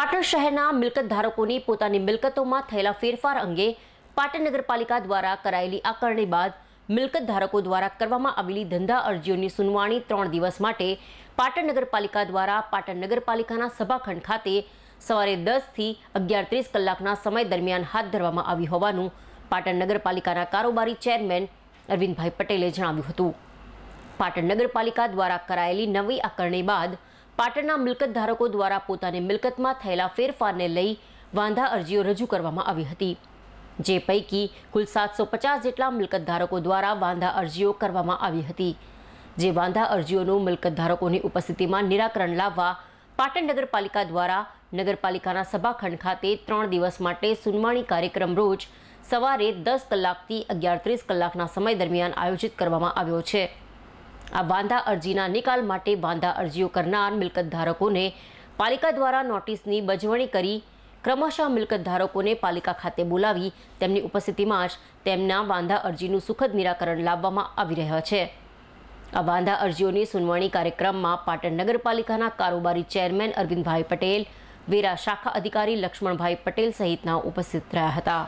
પાટણ શહેરના મિલકત ધારકોની પોતાની મિલકતોમાં થયેલા ફેરફાર અંગે પાટણ નગરપાલિકા દ્વારા કરાયેલી આકરણી બાદ મિલકત ધારકો દ્વારા કરવામાં આવેલી ધંધા અરજીઓની સુનવાણી ત્રણ દિવસ માટે પાટણ નગરપાલિકા દ્વારા પાટણ નગરપાલિકાના સભાખંડ ખાતે સવારે દસથી અગિયાર ત્રીસ કલાકના સમય દરમિયાન હાથ ધરવામાં આવી હોવાનું પાટણ નગરપાલિકાના કારોબારી ચેરમેન અરવિંદભાઈ પટેલે જણાવ્યું હતું પાટણ નગરપાલિકા દ્વારા કરાયેલી નવી આકરણી બાદ પાટણના મિલકત ધારકો દ્વારા પોતાની મિલકતમાં થયેલા ફેરફારને લઈ વાંધા અરજીઓ રજૂ કરવામાં આવી હતી જે પૈકી કુલ સાતસો પચાસ જેટલા મિલકત ધારકો દ્વારા વાંધા અરજીઓ કરવામાં આવી હતી જે વાંધા અરજીઓનું મિલકત ધારકોની ઉપસ્થિતિમાં નિરાકરણ લાવવા પાટણ નગરપાલિકા દ્વારા નગરપાલિકાના સભાખંડ ખાતે ત્રણ દિવસ માટે સુનવાણી કાર્યક્રમ રોજ સવારે દસ કલાકથી અગિયાર ત્રીસ કલાકના સમય દરમિયાન આયોજિત કરવામાં આવ્યો છે આ વાંધા અરજીના નિકાલ માટે વાંધા અરજીઓ કરનાર મિલકત ધારકોને પાલિકા દ્વારા નોટિસની બજવણી કરી ક્રમશઃ મિલકત ધારકોને પાલિકા ખાતે બોલાવી તેમની ઉપસ્થિતિમાં જ તેમના વાંધા અરજીનું સુખદ નિરાકરણ લાવવામાં આવી રહ્યા છે આ વાંધા અરજીઓની સુનાવણી કાર્યક્રમમાં પાટણ નગરપાલિકાના કારોબારી ચેરમેન અરવિંદભાઈ પટેલ વેરા શાખા અધિકારી લક્ષ્મણભાઈ પટેલ સહિતના ઉપસ્થિત રહ્યા હતા